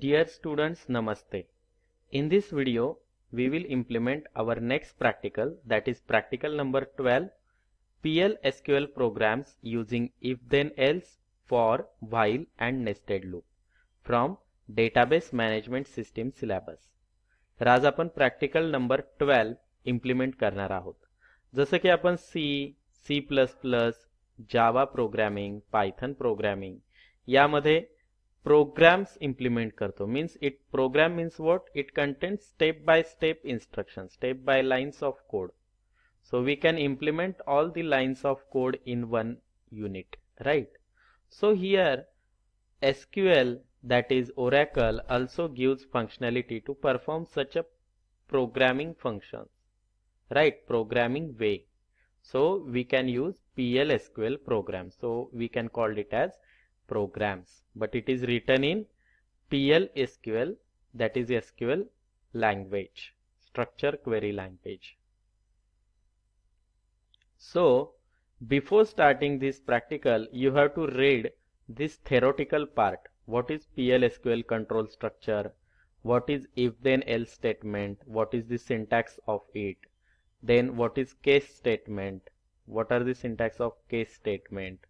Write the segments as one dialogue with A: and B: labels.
A: Dear students, Namaste. In this video, we will implement our next practical that is practical number 12 PL SQL programs using if then else, for, while and nested loop from database management system syllabus. राज आज आपण practical number twelve implement करणार आहोत जसं की आपण C C plus plus Java programming Python programming यामध्ये programs implement karto means it program means what it contains step by step instructions step by lines of code so we can implement all the lines of code in one unit right so here SQL that is Oracle also gives functionality to perform such a programming function right programming way so we can use PL SQL program so we can call it as programs, but it is written in PL SQL, that is SQL language, structure query language. So, before starting this practical, you have to read this theoretical part. What is PL SQL control structure? What is if then else statement? What is the syntax of it? Then what is case statement? What are the syntax of case statement?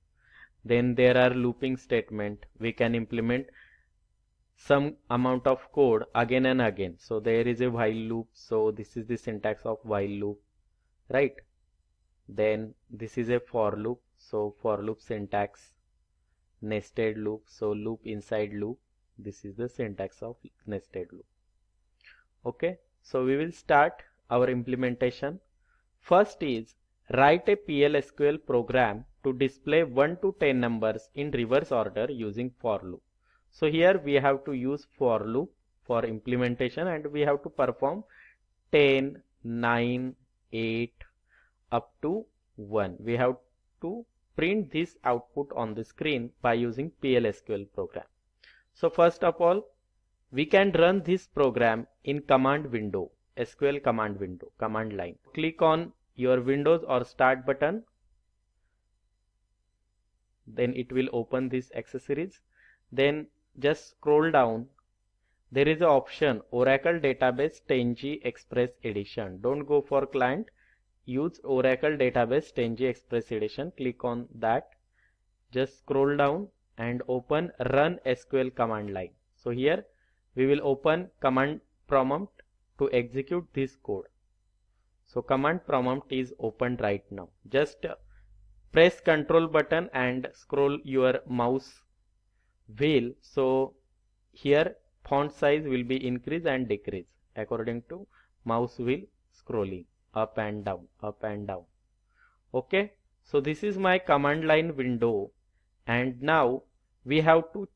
A: then there are looping statement we can implement some amount of code again and again so there is a while loop so this is the syntax of while loop right then this is a for loop so for loop syntax nested loop so loop inside loop this is the syntax of nested loop okay so we will start our implementation first is Write a PLSQL program to display 1 to 10 numbers in reverse order using for loop. So here we have to use for loop for implementation and we have to perform 10, 9, 8 up to 1. We have to print this output on the screen by using PLSQL program. So first of all, we can run this program in command window, SQL command window, command line. Click on your windows or start button then it will open these accessories then just scroll down there is an option oracle database 10g express edition don't go for client use oracle database 10g express edition click on that just scroll down and open run sql command line so here we will open command prompt to execute this code so command prompt is opened right now. Just press control button and scroll your mouse wheel. So here font size will be increase and decrease according to mouse wheel scrolling up and down, up and down. Okay. So this is my command line window and now we have to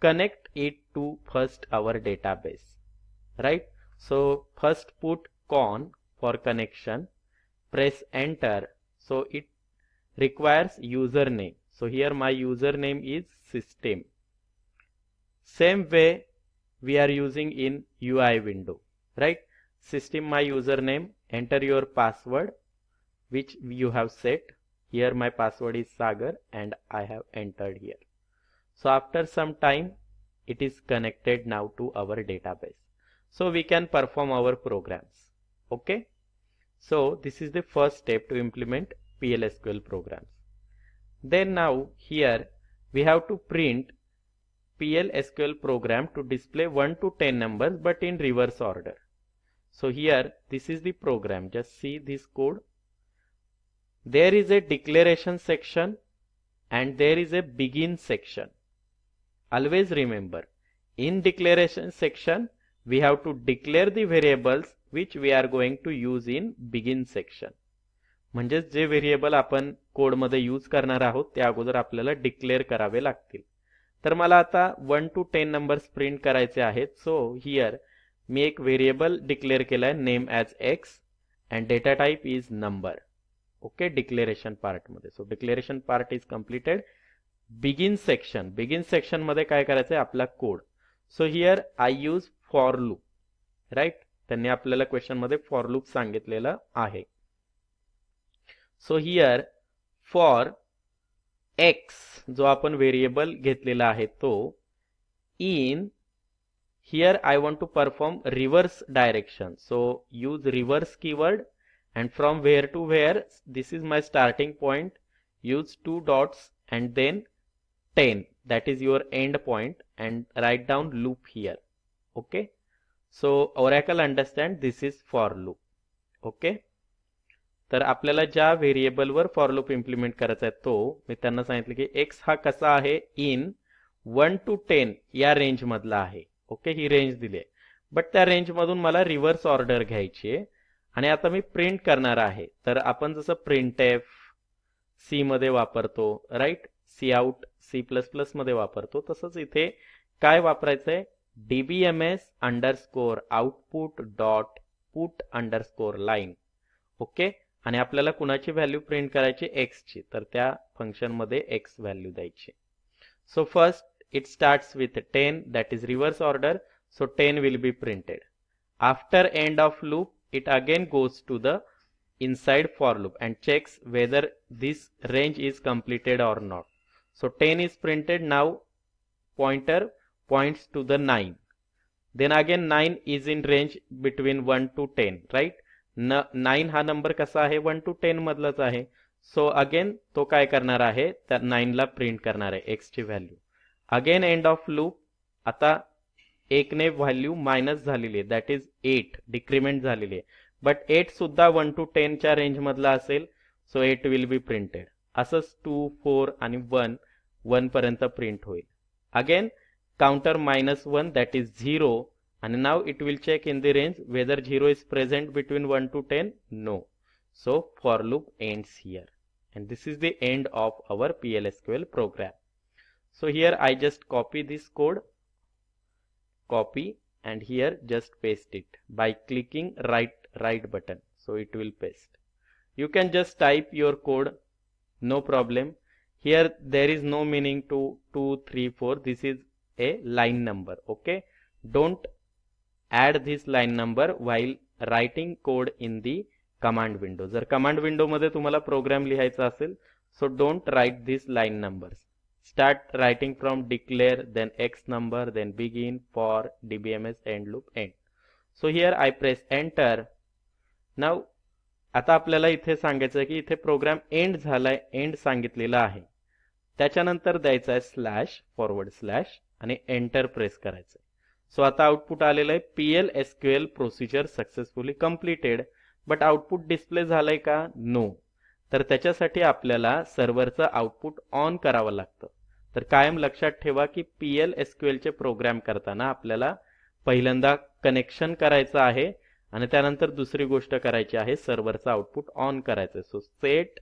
A: connect it to first our database right so first put con for connection press enter so it requires username so here my username is system same way we are using in UI window right system my username enter your password which you have set here my password is Sagar and I have entered here so after some time it is connected now to our database so we can perform our programs okay so this is the first step to implement PLSQL programs. Then now here we have to print PLSQL program to display 1 to 10 numbers but in reverse order. So here this is the program. Just see this code. There is a declaration section and there is a begin section. Always remember in declaration section we have to declare the variables which we are going to use in begin section म्हणजेच जे variable आपण कोडमध्ये use करणार आहोत त्या अगोदर आपल्याला declare करावे लागतील तर मला आता one two ten numbers print करायचे आहेत सो हियर मी एक व्हेरिएबल डिक्लेअर केला आहे name as X and data type is number okay declaration पार्टमध्ये so declaration part is completed begin section begin सेक्शनमध्ये काय करायचं आहे आपला code so here I use for loop right त्यांनी आपल्याला क्वेश्चन मध्ये फॉर लूप सांगितलेलं आहे सो हियर फॉर एक्स जो आपण व्हेरिएबल घेतलेला आहे तो in here I want to perform reverse direction so use reverse keyword and from where to where this is my starting point use two dots and then ten that is your end point and write down loop here okay so Oracle understand this is for loop okay तर आपल्याला ज्या व्हेरिएबलवर for loop implement करायचा आहे तो मी त्यांना सांगितलं की x हा कसा आहे इन वन टू टेन या रेंज मधला आहे ओके ही रेंज दिली आहे बट त्या रेंजमधून मला रिव्हर्स ऑर्डर घ्यायची आहे आणि आता मी प्रिंट करणार आहे तर आपण जसं प्रिंट एफ सी मध्ये वापरतो right C out C plus plus मध्ये वापरतो तसंच इथे काय वापरायचं आहे dbms underscore output dot put underscore line okay आणि आपल्याला कुणाची व्हॅल्यू प्रिंट करायची एक्सची तर त्या फंक्शनमध्ये एक्स वैल्यू द्यायची so first it starts with ten that is reverse order so ten will be printed after end of loop it again goes to the inside for loop and checks whether this range is completed or not so 10 is printed now pointer points to the 9 then again 9 is in range between 1 to 10 right न nine हा number कसा आहे one two ten मधलाच आहे so again तो काय करणार आहे तर नाईनला प्रिंट करणार आहे ची value again end of loop आता एक ने व्हॅल्यू मायनस झालेली आहे दॅट इज एट डिक्रीमेंट झालेली आहे बट एट सुद्धा वन टू टेनच्या रेंजमधला असेल so eight will be printed असंच टू फोर आणि वन वन पर्यंत प्रिंट होईल again counter minus 1 that is 0 and now it will check in the range whether 0 is present between 1 to 10 no so for loop ends here and this is the end of our PLSQL program so here I just copy this code copy and here just paste it by clicking right right button so it will paste you can just type your code no problem here there is no meaning to 2 3 4 this is a line number okay don't add this line number while writing code in the command window जर command window मध्ये तुम्हाला program लिहायचा असेल so don't write this line numbers start writing from declare then x number then begin for dbms end loop end so here I press enter now आता आपल्याला इथे सांगायचं की इथे प्रोग्राम एंड झालाय एंड सांगितलेला आहे त्याच्यानंतर द्यायचा आहे स्लॅश फॉरवर्ड स्लॅश आणि एंटर प्रेस करायचं सो आता आउटपुट आलेलं आहे P L S L procedure successfully completed but output display झालंय का नो तर त्याच्यासाठी आपल्याला सर्व्हरचं आउटपुट ऑन करावं लागतं तर कायम लक्षात ठेवा की पी एल एस क्यू एलचे प्रोग्राम करताना आपल्याला पहिल्यांदा कनेक्शन करायचं आहे आणि त्यानंतर दुसरी गोष्ट करायची आहे सर्व्हरचं आउटपुट ऑन करायचं so set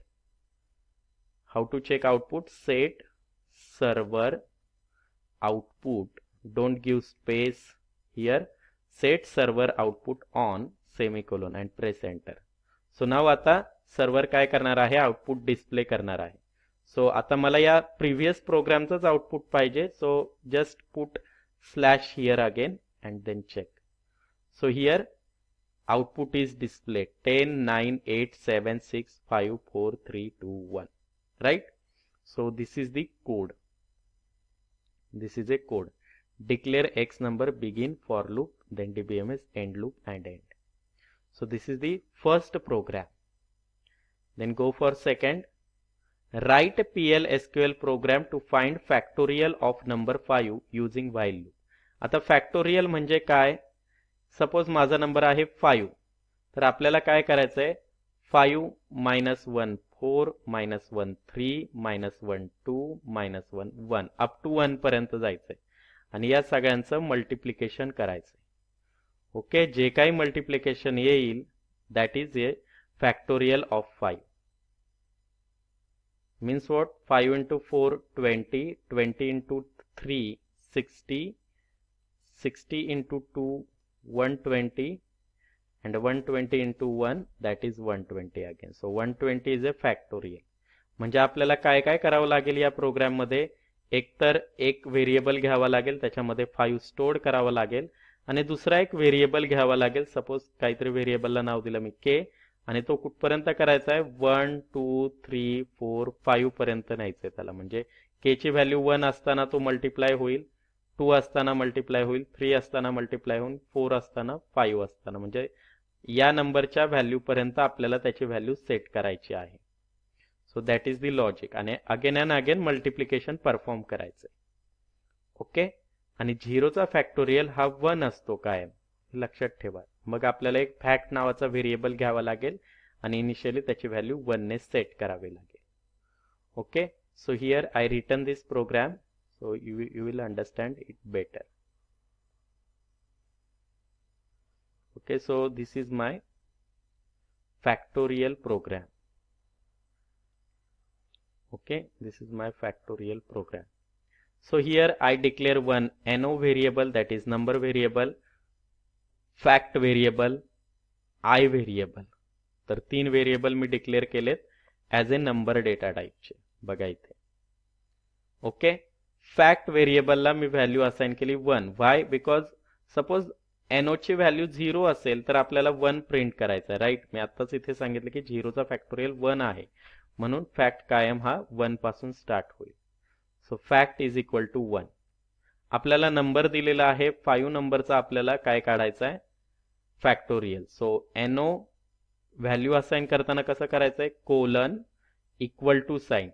A: how to check output set server output don't give space here set server output on semicolon and press enter so now ata server kay karnar ahe output display karnar ahe so ata mala ya previous program chas output paije so just put slash here again and then check so here output is displayed 10 9 8 7 6 5 4 3 2 1 right so this is the code this is a code. Declare x number begin for loop, then dbms end loop and end. So this is the first program. Then go for second. Write a PL SQL program to find factorial of number 5 using while loop. आता factorial म्हणजे काय suppose माझा number आहे five तर आपल्याला काय करायचंय five one four minus one three minus one two minus one one up to one पर्यत जाए सग मल्टीप्लिकेशन सगळ्यांचं मल्टिप्लिकेशन करायचंय ओके जे काही मल्टिप्लिकेशन येईल that is a factorial of five means what five into four twenty twenty into three sixty sixty into two one twenty and 120 into 1 that is 120 again. So 120 is a factorial. म्हणजे आपल्याला काय काय करावं लागेल या प्रोग्राममध्ये एकतर एक व्हेरिएबल घ्यावा लागेल त्याच्यामध्ये फाईव्ह स्टोअर करावा लागेल आणि दुसरा एक व्हेरिएबल घ्यावा लागेल सपोज काहीतरी व्हेरिएबलला नाव दिलं मी के आणि तो कुठपर्यंत करायचा आहे one two three four five पर्यंत न्यायचं आहे त्याला म्हणजे के ची व्हॅल्यू वन असताना तो मल्टिप्लाय होईल टू असताना मल्टिप्लाय होईल थ्री असताना मल्टिप्लाय होईल फोर असताना फाईव्ह असताना म्हणजे या नंबरच्या व्हॅल्यूपर्यंत आपल्याला त्याची व्हॅल्यू सेट करायची आहे so that is the logic आणि again and again multiplication perform करायचं ओके आणि झिरोचा फॅक्टोरियल हा वन असतो कायम लक्षात ठेवा मग आपल्याला एक फॅक्ट नावाचा व्हेरिएबल घ्यावा लागेल आणि इनिशियली त्याची व्हॅल्यू वनने सेट करावी लागेल okay so here I return this program so you you will understand it better okay so this is my factorial program okay this is my factorial program so here I declare one NO variable that is number variable, fact variable, I variable. तर तीन variable मी declare केलेत a number data type. टाईपचे बघा Okay, fact variable व्हेरिएबलला मी value assign केली one. Why? Because suppose एनओची व्हॅल्यू झिरो असेल तर आपल्याला वन प्रिंट करायचं राईट मी आत्ताच इथे सांगितलं की झिरोचा फॅक्टोरियल वन आहे म्हणून फॅक्ट कायम हा वन पासून स्टार्ट होईल so fact is equal to one आपल्याला नंबर दिलेला आहे फाईव्ह नंबरचा आपल्याला काय काढायचा आहे factorial so N O value assign करताना कसं करायचं आहे कोलन इक्वल टू साईन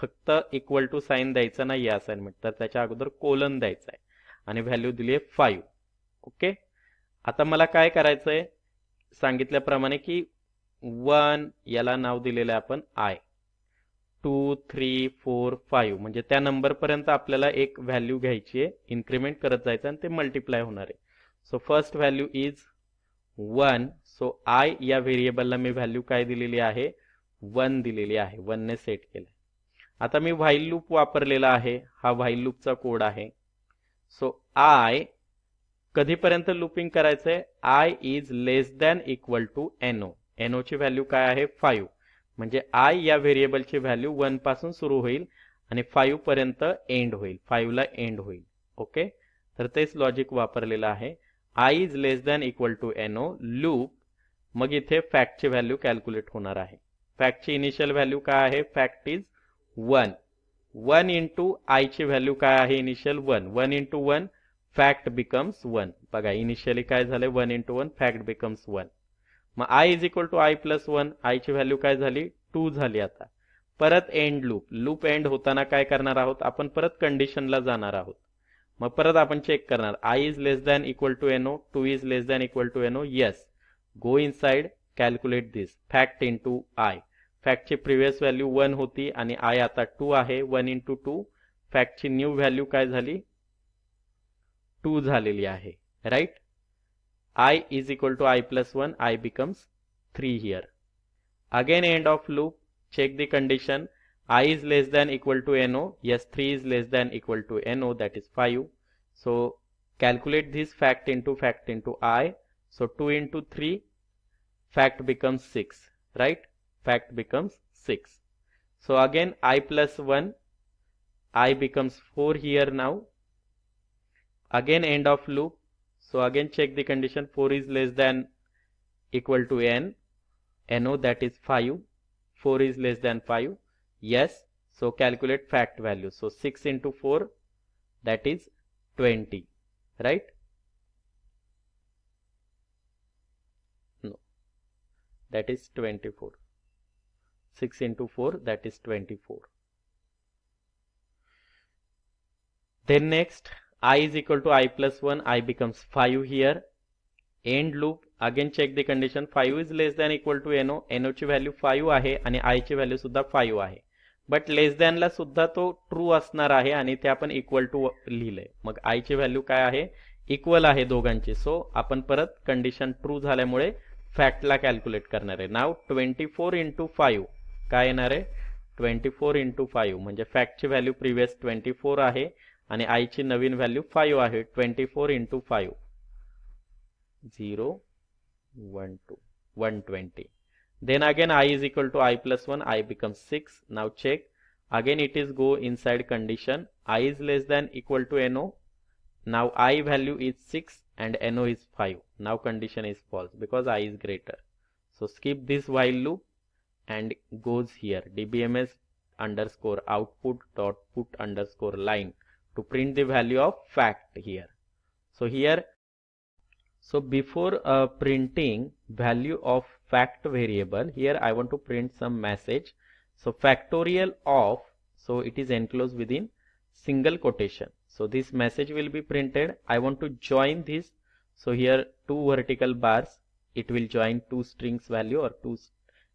A: फक्त इक्वल टू साईन द्यायचा नाही आहे असाइनमेंट तर त्याच्या अगोदर कोलन द्यायचा आहे आणि व्हॅल्यू दिली आहे फाईव्ह ओके आता मला काय करायचं आहे सांगितल्याप्रमाणे की वन याला नाव दिलेलं आहे आपण I two three four five म्हणजे त्या नंबरपर्यंत आपल्याला एक व्हॅल्यू घ्यायची आहे इन्क्रिमेंट करत जायचं आणि ते मल्टिप्लाय होणार आहे so first value is one so I या व्हेरिएबलला मी व्हॅल्यू काय दिलेली आहे वन दिलेली आहे वनने सेट केलं आता मी व्हाईल लूप वापरलेला आहे हा व्हाईल लूपचा कोड आहे सो आय कधीपर्यंत लुपिंग करायचंय I is less than equal to N O N O ची व्हॅल्यू काय आहे फाईव्ह म्हणजे आय या व्हेरिएबलची व्हॅल्यू वन पासून सुरू होईल आणि फाईव्ह पर्यंत एंड होईल ला एंड होईल ओके तर तेच लॉजिक वापरलेलं आहे I is less than equal to N O loop मग इथे फॅक्टची व्हॅल्यू कॅल्क्युलेट होणार आहे फॅक्टची इनिशियल व्हॅल्यू काय आहे fact is one one into ची व्हॅल्यू काय आहे initial one one into one fact becomes one बघा इनिशियली काय झाले one into one fact becomes one मग आय is equal to I plus one आयची व्हॅल्यू काय झाली टू झाली आता परत एंड लूप लूप एंड होताना काय करणार आहोत आपण परत कंडिशनला जाणार आहोत मग परत आपण चेक करणार I is less than equal to N O two is less than equal to N O yes go inside calculate this fact into I फॅक्टची प्रिव्हियस व्हॅल्यू वन होती आणि आय आता टू आहे वन इंटू टू फॅक्टची new value काय झाली Two झालेली आहे right right? I is equal to I plus one. I becomes three here. Again, end of loop. check the condition i is less than equal to no yes 3 is less than equal to no that is 5 so calculate this fact into fact into i so 2 into 3 fact becomes 6 right fact becomes 6 so again i plus 1 i becomes 4 here now again end of loop so again check the condition 4 is less than equal to n no that is 5 4 is less than 5 yes so calculate fact value so 6 into 4 that is 20 right no that is 24 6 into 4 that is 24 then next i is equal to i plus 1, i becomes 5 here. End loop, again check the condition 5 is less than equal to no, no ची value 5 आहे आणि i ची value सुद्धा 5 आहे but less दॅनला सुद्धा तो true असणार आहे आणि ते आपण इक्वल टू लिहिलंय मग आय ची व्हॅल्यू काय आहे इक्वल आहे दोघांची सो आपण परत कंडिशन ट्रू झाल्यामुळे फॅक्टला कॅल्क्युलेट करणार आहे now twenty four into five काय येणार आहे ट्वेंटी फोर इंटू फाईव्ह म्हणजे फॅक्टची व्हॅल्यू प्रिव्हियस ट्वेंटी फोर आहे आणि आयची नवीन व्हॅल्यू फाईव्ह आहे twenty 24 into five zero one two one twenty then again i is equal to i plus 1 i becomes 6 now check again it is go inside condition i is less than equal to no now i value is 6 and no is 5 now condition is false because i is greater so skip this while loop and goes here dbms underscore output dot put underscore line to print the value of fact here. So here, so before uh, printing value of fact variable, here I want to print some message. So factorial of, so it is enclosed within single quotation. So this message will be printed. I want to join this. So here two vertical bars, it will join two strings value or two.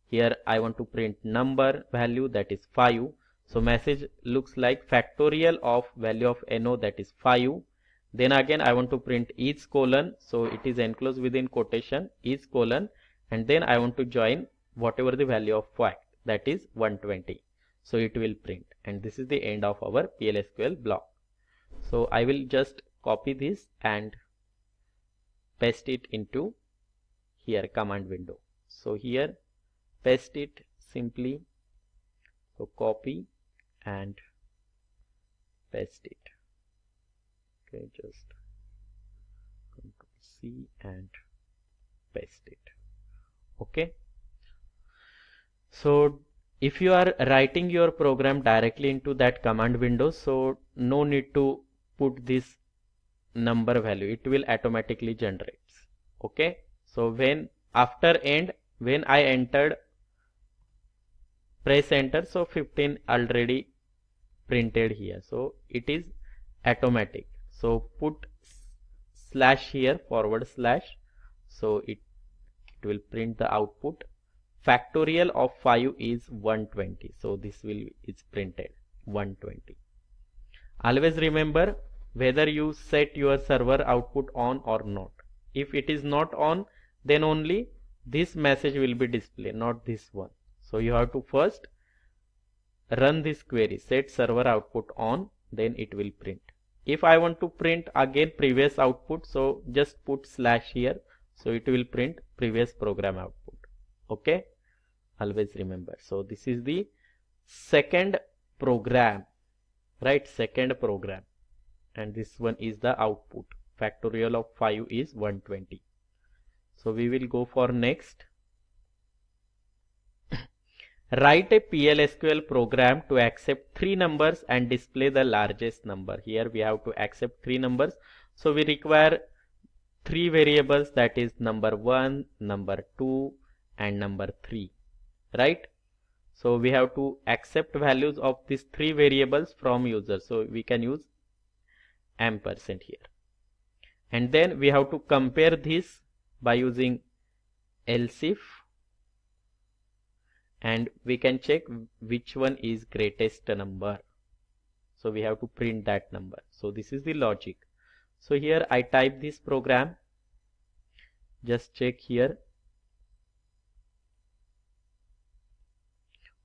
A: Here I want to print number value that is 5 so message looks like factorial of value of NO that is 5. Then again I want to print each colon. So it is enclosed within quotation each colon and then I want to join whatever the value of fact that is 120. So it will print and this is the end of our PLSQL block. So I will just copy this and paste it into here command window. So here paste it simply. So copy and paste it okay just control c and paste it okay so if you are writing your program directly into that command window so no need to put this number value it will automatically generates okay so when after end when i entered press enter so 15 already printed here so it is automatic so put slash here forward slash so it, it will print the output factorial of 5 is 120 so this will is printed 120 always remember whether you set your server output on or not if it is not on then only this message will be displayed not this one so you have to first run this query set server output on then it will print if I want to print again previous output so just put slash here so it will print previous program output okay always remember so this is the second program right second program and this one is the output factorial of 5 is 120 so we will go for next Write a PLSQL program to accept three numbers and display the largest number. Here we have to accept three numbers. So we require three variables that is number 1, number 2 and number 3. Right? So we have to accept values of these three variables from user. So we can use ampersand here. And then we have to compare this by using else if and we can check which one is greatest number so we have to print that number so this is the logic so here I type this program just check here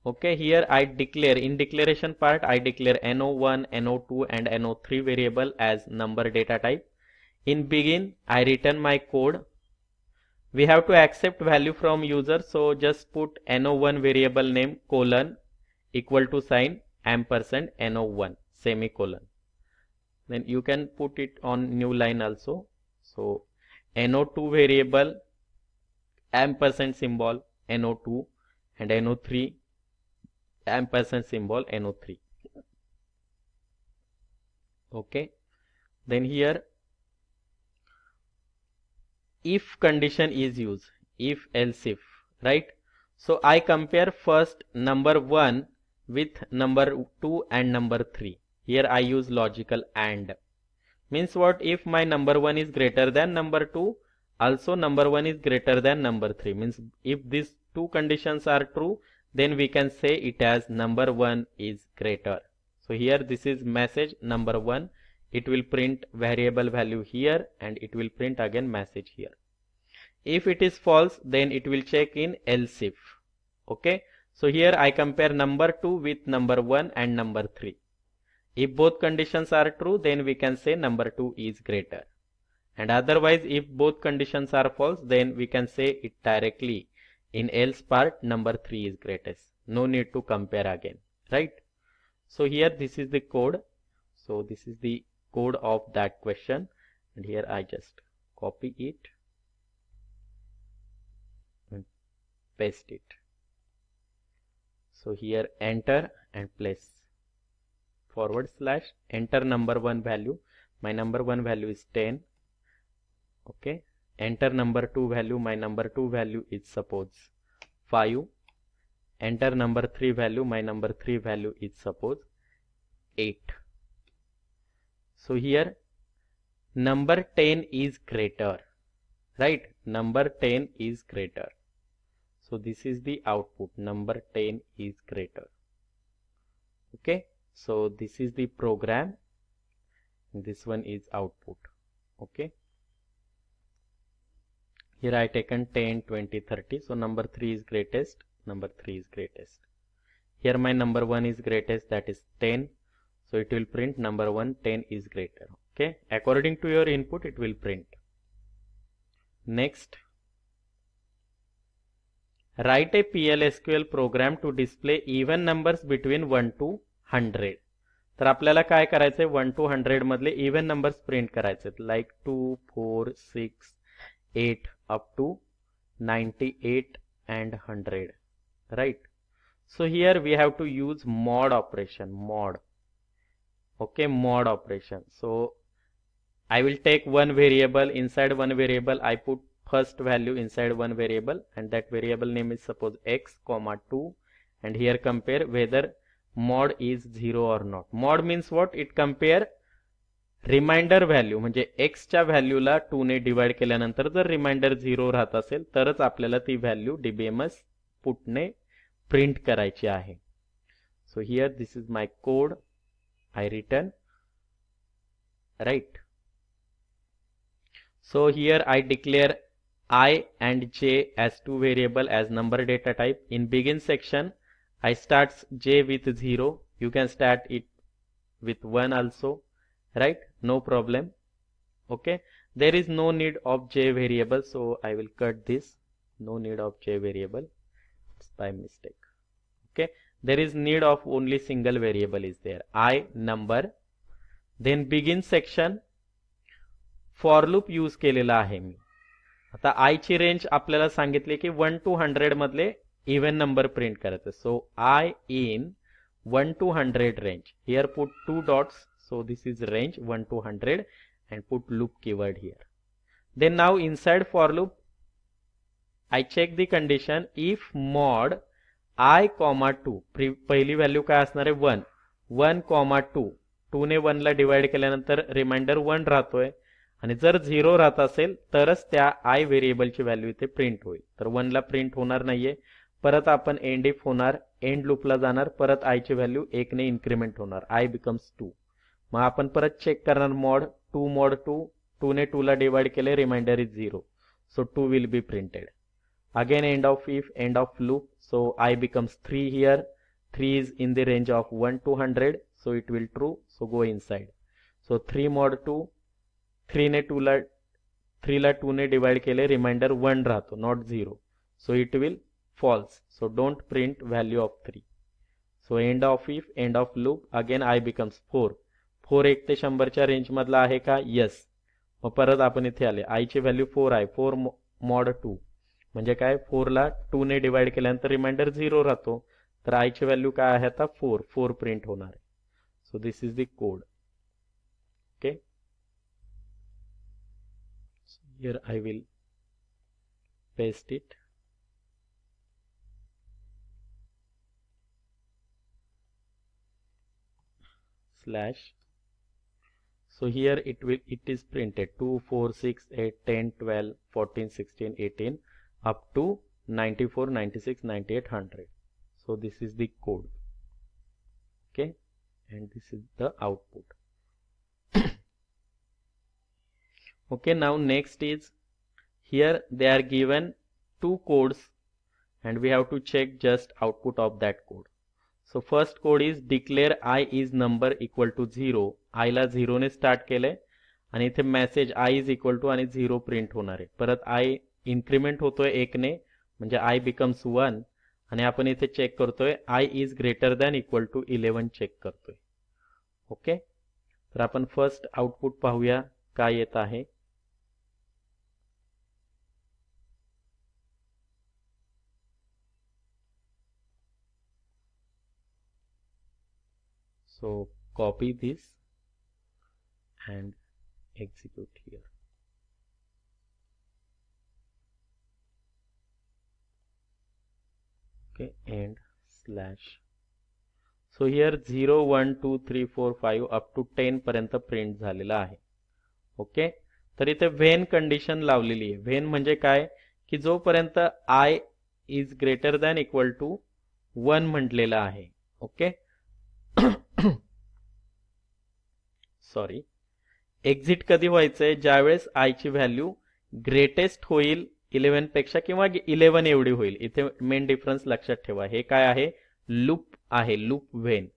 A: okay here I declare in declaration part I declare NO1 NO2 and NO3 variable as number data type in begin I return my code we have to accept value from user so just put no1 variable name colon equal to sign ampersand no1 semicolon then you can put it on new line also so no2 variable ampersand symbol no2 and no3 ampersand symbol no3 okay then here if condition is used if else if right so i compare first number 1 with number 2 and number 3 here i use logical and means what if my number 1 is greater than number 2 also number 1 is greater than number 3 means if these two conditions are true then we can say it as number 1 is greater so here this is message number 1 it will print variable value here and it will print again message here if it is false then it will check in else if okay so here i compare number 2 with number 1 and number 3 if both conditions are true then we can say number 2 is greater and otherwise if both conditions are false then we can say it directly in else part number 3 is greatest no need to compare again right so here this is the code so this is the code of that question and here I just copy it and paste it so here enter and place forward slash enter number one value my number one value is 10 okay enter number two value my number two value is suppose 5 enter number three value my number three value is suppose 8 so here number 10 is greater, right? Number 10 is greater. So this is the output number 10 is greater. Okay. So this is the program. This one is output. Okay. Here I taken 10, 20, 30. So number 3 is greatest. Number 3 is greatest. Here my number 1 is greatest that is 10. So it will print number 1 10 is greater. Okay. According to your input it will print. Next. Write a PLSQL program to display even numbers between 1 to 100. तर आपल्याला काय करायचंय one two hundred मधले even numbers print करायचे like two four six eight up to ninety eight eight hundred. Hundred right so here we have to use mod operation mod okay mod operation so I will take one variable inside one variable I put first value inside one variable and that variable name is suppose x comma 2 and here compare whether mod is 0 or not mod means what it compare remainder value म्हणजे एक्सच्या व्हॅल्यूला to ने divide केल्यानंतर जर reminder zero राहत असेल तरच आपल्याला ती व्हॅल्यू डीबीएमएस पुटने प्रिंट करायची आहे so here this is my code I return right so here I declare i and j as two variable as number data type in begin section I starts j with 0 you can start it with 1 also right no problem okay there is no need of j variable so I will cut this no need of j variable it's by mistake okay there is need of only single variable is there i number then begin section for loop use केलेला आहे मी आता आय ची range आपल्याला सांगितली की one two hundred मधले even number print करायचं so I in one two hundred range here put two dots so this is range one two hundred and put loop keyword here then now inside for loop I check the condition if mod I comma two पहिली value काय असणार आहे one one comma two टूने वनला divide केल्यानंतर remainder one राहतोय आणि जर झिरो राहत असेल तरच त्या आय व्हेरिएबलची व्हॅल्यू इथे प्रिंट होईल तर वनला प्रिंट होणार नाहीये परत आपण एंड इफ होणार एंड लूपला जाणार परत आयची व्हॅल्यू एकने इन्क्रीमेंट होणार आय बिकम्स टू मग आपण परत चेक करणार mod two mod two two ने टूला डिवाइड केले remainder is zero so two will be printed again end of if end of loop so i becomes 3 here 3 is in the range of 1 to 100 so it will true so go inside so 3 mod 2 3 ने 2 ला 3 ला 2 ने divide केले remainder 1 राहतो not 0 सो it will false so don't print value of 3 so end of if end of loop again I becomes 4 four एक ते शंभरच्या रेंजमधला आहे का यस मग परत आपण इथे आले आयची व्हॅल्यू फोर आहे फोर मॉड टू म्हणजे काय फोरला ने डिवाइड केल्यानंतर रिमाइंडर जीरो राहतो तर ची व्हॅल्यू काय आहे आता फोर फोर प्रिंट होणार है so this is the code okay here will paste it slash so here it will it is printed 2 4 6 8 10 12 14 16 18 up to 94 96 98 100 so this is the code okay and this is the output okay now next is here they are given two codes and we have to check just output of that code so first code is declare i is number equal to 0 i ला 0 ne start केलंय आणि इथे message i is equal to आणि 0 print honare. But i increment होतोय एकने म्हणजे I becomes one आणि आपण इथे चेक करतोय I is greater than equal to eleven check करते ओके तर फर्स्ट आउटपुट पाहूया काय येत आहे so copy this and execute here okay so here zero one two three four five up to ten पर्यंत प्रिंट झालेला आहे ओके तर इथे व्हेन कंडिशन लावलेली आहे व्हेन म्हणजे काय की जोपर्यंत i is greater than equal to one म्हटलेला आहे ओके सॉरी एक्झिट कधी व्हायचंय ज्यावेळेस ची व्हॅल्यू ग्रेटेस्ट होईल पेक्षा किंवा इलेव्हन एवढी होईल इथे मेन डिफरन्स लक्षात ठेवा हे काय आहे लूप आहे लूप व्हेन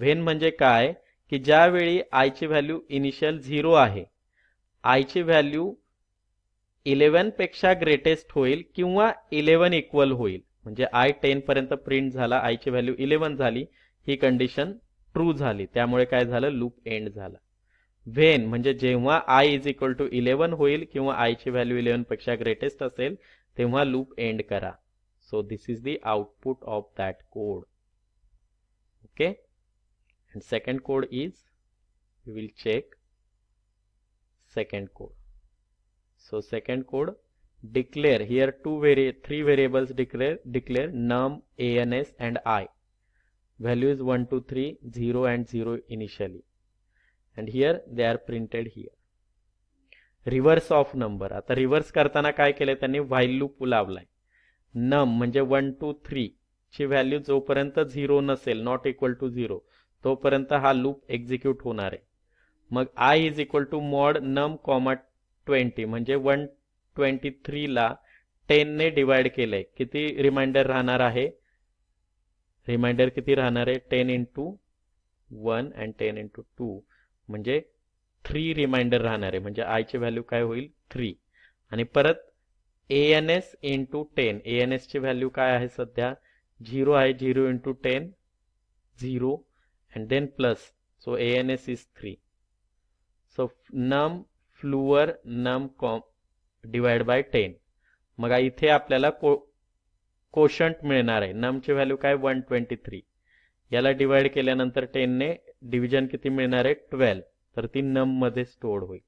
A: व्हेन म्हणजे काय की ज्यावेळी ची व्हॅल्यू इनिशियल झिरो आहे ची व्हॅल्यू पेक्षा ग्रेटेस्ट होईल किंवा इलेव्हन इक्वल होईल म्हणजे आय टेन पर्यंत प्रिंट झाला आयची व्हॅल्यू इलेव्हन झाली ही कंडिशन ट्रू झाली त्यामुळे काय झालं लूप एंड झाला व्हेन म्हणजे जेव्हा i is equal to eleven होईल किंवा ची व्हॅल्यू इलेव्हन पेक्षा ग्रेटेस्ट असेल तेव्हा लूप एंड करा so this is the output of that code okay and second code is you will check second code so second code declare here two vari three variables declare declare num ans and i values 1 2 3 0 and 0 initially and here they are printed here reverse of number आता reverse करताना काय केलंय त्यांनी while loop लावलाय num म्हणजे one two three ची value जोपर्यंत zero नसेल नॉट इक्वल टू झिरो तोपर्यंत हा लूप एक्झिक्यूट होणार आहे मग आय is equal to mod num comma twenty म्हणजे वन ट्वेंटी थ्रीला टेनने डिवाइड केलंय किती रिमाइंडर राहणार आहे रिमाइंडर किती राहणार आहे ten into one and ten into two म्हणजे थ्री रिमाइंडर राहणार आहे म्हणजे आयचे व्हॅल्यू काय होईल थ्री आणि परत A N S into ten A N एसची व्हॅल्यू काय आहे सध्या झिरो आहे zero into ten zero and then plus so A N S is three so num floor num comma divide by ten मग इथे आपल्याला को कोशंट मिळणार आहे नमची व्हॅल्यू काय वन ट्वेंटी थ्री याला डिवाइड केल्यानंतर टेनने डिव्हिजन किती मिळणार आहे ट्वेल्व तर ती नम मध्ये स्टोअर होईल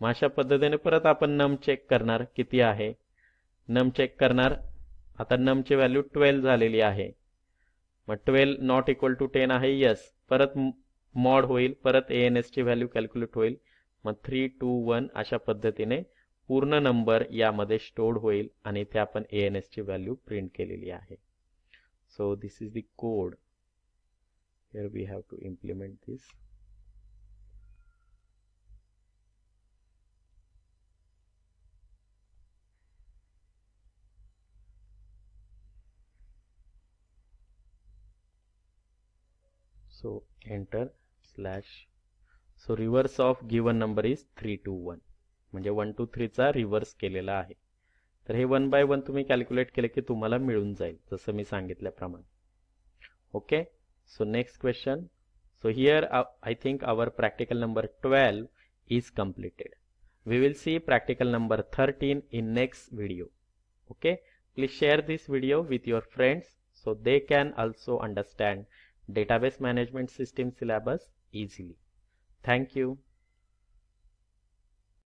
A: मग अशा पद्धतीने परत आपण नम चेक करणार किती आहे नम चेक करणार आता नमची व्हॅल्यू ट्वेल्व झालेली आहे मग twelve not equal to ten आहे यस परत मॉड होईल परत ए एन एसची व्हॅल्यू कॅल्क्युलेट होईल मग थ्री टू वन अशा पद्धतीने पूर्ण नंबर यामध्ये स्टोअर होईल आणि इथे आपण ए एन ची व्हॅल्यू प्रिंट केलेली आहे so this is the code here we have to implement this so enter slash so reverse of given number is three two one म्हणजे वन टू थ्रीचा रिव्हर्स केलेला आहे तर हे वन बाय वन तुम्ही calculate केले की तुम्हाला मिळून जाईल जसं मी सांगितल्याप्रमाणे okay so next question so here uh, i think our practical number 12 is completed we will see practical number 13 in next video okay please share this video with your friends so they can also understand database management system syllabus easily thank you